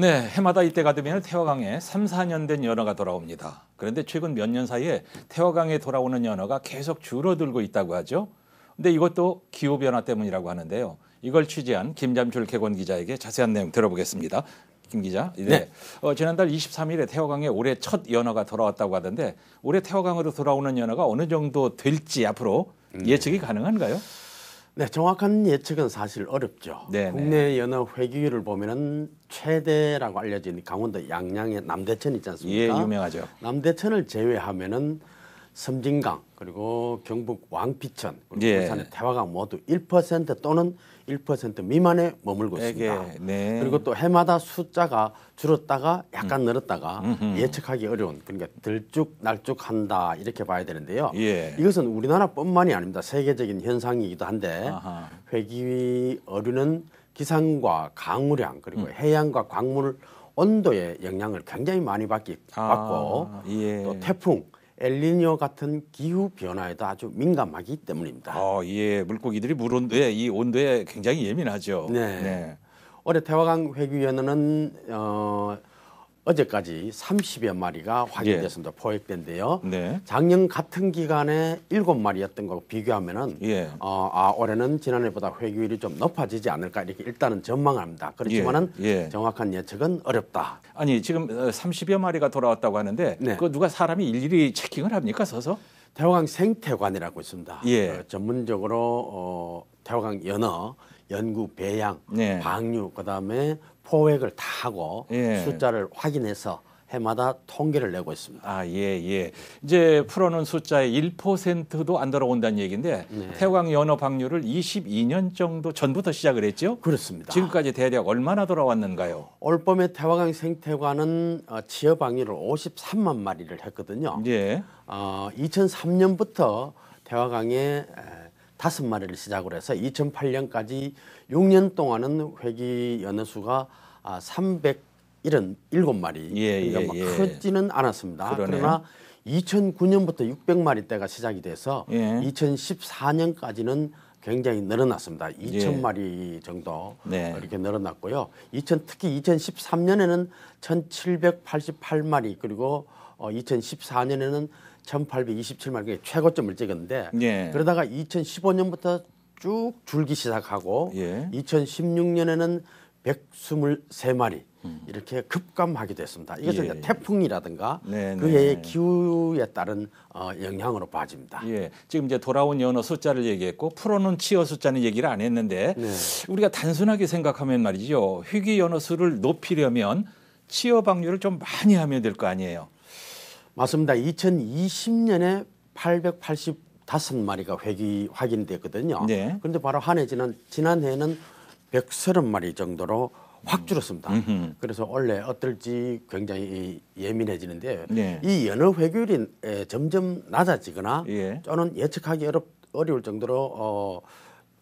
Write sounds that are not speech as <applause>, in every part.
네, 해마다 이때가 되면 태화강에 3, 4년 된 연어가 돌아옵니다. 그런데 최근 몇 년 사이에 태화강에 돌아오는 연어가 계속 줄어들고 있다고 하죠. 근데 이것도 기후 변화 때문이라고 하는데요. 이걸 취재한 김잠출 개건 기자에게 자세한 내용 들어보겠습니다. 김 기자. 네. 네. 어, 지난달 23일에 태화강에 올해 첫 연어가 돌아왔다고 하던데 올해 태화강으로 돌아오는 연어가 어느 정도 될지 앞으로 음. 예측이 가능한가요? 네, 정확한 예측은 사실 어렵죠. 네네. 네. 국내 연어 회귀율을 보면은 최대라고 알려진 강원도 양양의 남대천 있지 않습니까? 예, 유명하죠. 남대천을 제외하면은 섬진강 그리고 경북 왕피천 그리고 예. 부산의 태화강 모두 1% 또는 1% 미만에 머물고 있습니다. 네. 그리고 또 해마다 숫자가 줄었다가 약간 음. 늘었다가 음흠. 예측하기 어려운 그러니까 들쭉날쭉한다 이렇게 봐야 되는데요. 예. 이것은 우리나라뿐만이 아닙니다. 세계적인 현상이기도 한데 아하. 회기 어류는 기상과 강우량 그리고 음. 해양과 광물 온도의 영향을 굉장히 많이 받기, 아, 받고 예. 또 태풍 엘리뇨 같은 기후 변화에도 아주 민감하기 때문입니다. 어, 예, 물고기들이 물 온도에 이 온도에 굉장히 예민하죠. 네. 네. 올해 태화강 회귀연어는 어, 어제까지 30여 마리가 확인됐습니다. 예. 포획된데요. 네. 작년 같은 기간에 7마리였던 거 비교하면은 예. 어, 아, 올해는 지난해보다 회귀율이 좀 높아지지 않을까 이렇게 일단은 전망합니다. 그렇지만은 예. 예. 정확한 예측은 어렵다. 아니 지금 30여 어, 마리가 돌아왔다고 하는데 네. 그 누가 사람이 일일이 체킹을 합니까 서서? 태화강 생태관이라고 있습니다. 그 전문적으로 어, 태화강 연어, 연구 배양, 네. 방류 그다음에 포획을 다 하고 예. 숫자를 확인해서 해마다 통계를 내고 있습니다. 아, 예, 예. 이제 풀어놓은 숫자의 1%도 안 돌아온다는 얘기인데 네. 태광 연업 확률을 22년 정도 전부터 시작을 했죠? 그렇습니다. 지금까지 대략 얼마나 돌아왔는가요? 올봄에 태화강 생태관은 어, 지역 방류를 53만 마리를 했거든요. 예. 어, 2003년부터 태화강 에, 다섯 마리를 시작으로 해서 2008년까지 6년 동안은 회기 연어수가 아, 377마리 예, 그러니까 예, 뭐 예. 크지는 않았습니다. 그러네 그러나 2009년부터 600마리대가 시작이 돼서 예. 2014년까지는 굉장히 늘어났습니다. 2천 예. 마리 정도 네. 이렇게 늘어났고요. 2000, 특히 2013년에는 1,788마리 그리고 어, 2014년에는 1827만 개 최고점을 찍었는데 예. 그러다가 2015년부터 쭉 줄기 시작하고 예. 2016년에는 123마리 음. 이렇게 급감하기도했습니다 이것은 예. 태풍이라든가 네, 네, 그 해의 네. 기후에 따른 어, 영향으로 빠집니다 예. 지금 이제 돌아온 연어 숫자를 얘기했고 풀어놓은 치어 숫자는 얘기를 안 했는데 네. 우리가 단순하게 생각하면 말이죠. 희귀 연어 수를 높이려면 치어 방류를 좀 많이 하면 될 거 아니에요. 맞습니다. 2020년에 885마리가 회기 확인됐거든요. 네. 그런데 바로 한 해 지난 지난해에는 130마리 정도로 확 줄었습니다. 음흠. 음. 그래서 원래 어떨지 굉장히 예민해지는데 네. 이 연어 회귀율이 점점 낮아지거나 예. 또는 예측하기 어렵, 어려울 정도로 어,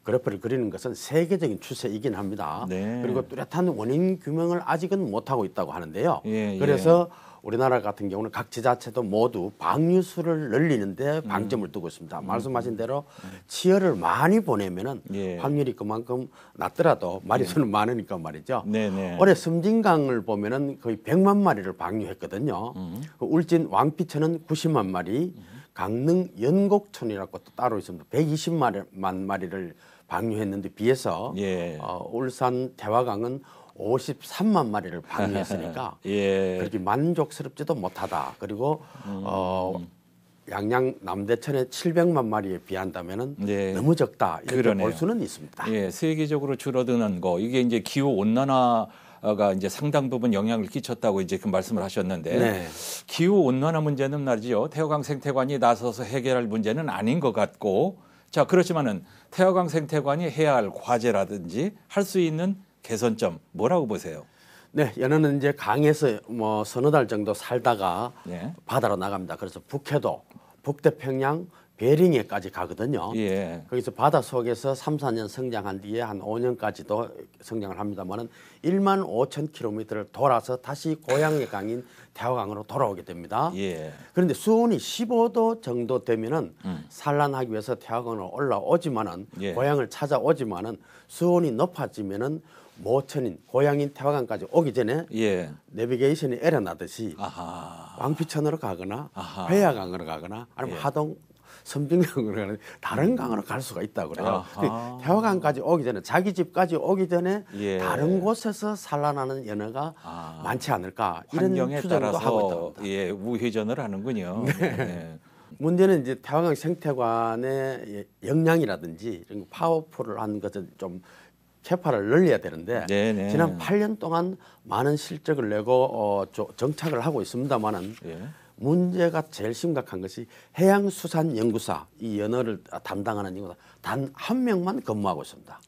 그래프를 그리는 것은 세계적인 추세이긴 합니다. 네. 그리고 뚜렷한 원인 규명을 아직은 못하고 있다고 하는데요. 예, 예. 그래서 우리나라 같은 경우는 각 지자체도 모두 방류수를 늘리는데 음. 방점을 두고 있습니다. 음. 말씀하신 대로 치열을 많이 보내면은 예. 확률이 그만큼 낮더라도 마리수는 네. 예. 많으니까 말이죠. 네, 네. 올해 섬진강을 보면은 거의 100만 마리를 방류했거든요. 음. 그 울진 왕피천은 90만 마리, 음. 강릉 연곡촌이라고또 따로 있습니다. 120만 마리를 방류했는데 비해서 예. 어, 울산 대화강은 53만 마리를 방류했으니까 <laughs> 예. 그렇게 만족스럽지도 못하다. 그리고 음. 어, 양양 남대천의 700만 마리에 비한다면은 예. 너무 적다 이렇게 그러네요. 볼 수는 있습니다. 예, 세계적으로 줄어드는 거 이게 이제 기후 온난화 가 이제 상당 부분 영향을 끼쳤다고 이제 그 말씀을 하셨는데 네. 기후 온난화 문제는 말이죠 태화강 생태관이 나서서 해결할 문제는 아닌 것 같고 자 그렇지만은 태화강 생태관이 해야 할 과제라든지 할 수 있는 개선점 뭐라고 보세요? 네, 연어는 이제 강에서 뭐 서너 달 정도 살다가 네. 바다로 나갑니다. 그래서 북해도, 북태평양, 베링에까지 가거든요. 예. 거기서 바다 속에서 3, 4년 성장한 뒤에 한 5년까지도 성장을 합니다만은 1만 5천 킬로미터를 돌아서 다시 고향의 강인 대화강으로 돌아오게 됩니다. 예. 그런데 수온이 15도 정도 되면은 음. 산란하기 위해서 대화강으로 올라오지만은 예. 고향을 찾아오지만은 수온이 높아지면은 모천인 고향인 태화강까지 오기 전에 예. 내비게이션이 에러 나듯이 왕피천으로 가거나 아하. 회야강으로 가거나 아니면 예. 하동 선빙강으로 가는 다른 음. 강으로 갈 수가 있다고 그래요. 태화강까지 오기 전에 자기 집까지 오기 전에 예. 다른 곳에서 산란하는 연어가 아. 많지 않을까 이런 추정도 하고 있다. 예, 우회전을 하는군요. 네. 네. 문제는 이제 태화강 생태관의 영향이라든지 이런 파워풀한 것을 좀 캐파를 늘려야 되는데 네네. 네. 지난 8년 동안 많은 실적을 내고 어, 정착을 하고 있습니다만은 예. 문제가 제일 심각한 것이 해양수산연구사 이 연어를 담당하는 이구가단 한 명만 근무하고 있습니다.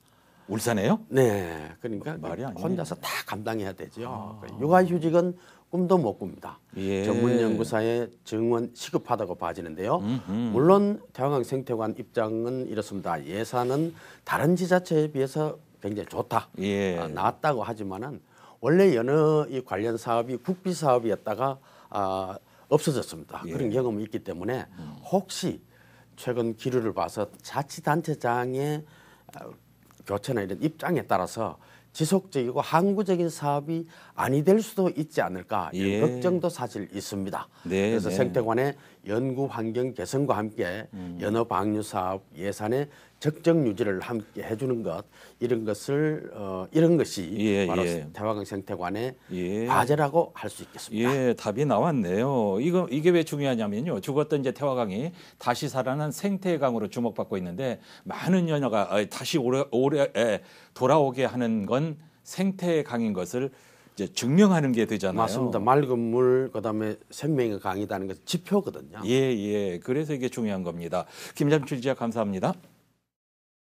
울산에요? 네, 그러니까 아, 말이 혼자서 다 감당해야 되죠. 아. 그 육아휴직은 꿈도 못 꿉니다. 예. 전문연구사의 증원 시급하다고 봐지는데요. 음흠. 물론 대왕항 생태관 입장은 이렇습니다. 예산은 다른 지자체에 비해서 굉장히 좋다, 예. 아, 낫다고 하지만은 원래 연어 이 관련 사업이 국비 사업이었다가 아, 없어졌습니다. 예. 그런 경험이 있기 때문에 음. 혹시 최근 기류를 봐서 자치단체장의 아, 교체나 이런 입장에 따라서 지속적이고 항구적인 사업이 아니 될 수도 있지 않을까 이런 예. 걱정도 사실 있습니다. 네, 그래서 네. 생태관의 연구 환경 개선과 함께 음. 연어 방류 사업 예산의 적정 유지를 함께 해주는 것 이런 것을 어, 이런 것이 예, 예. 바로 예. 대화강 생태관의 예. 과제라고 할 수 있겠습니다. 예, 답이 나왔네요. 이거 이게 왜 중요하냐면요. 죽었던 이제 태화강이 다시 살아난 생태강으로 주목받고 있는데 많은 연어가 어, 다시 오래 오래 에, 돌아오게 하는 건 생태강인 것을 이제 증명하는 게 되잖아요. 맞습니다. 맑은 물 그다음에 생명의 강이라는 것은 지표거든요. 예, 예. 그래서 이게 중요한 겁니다. 김잠출 기자 감사합니다.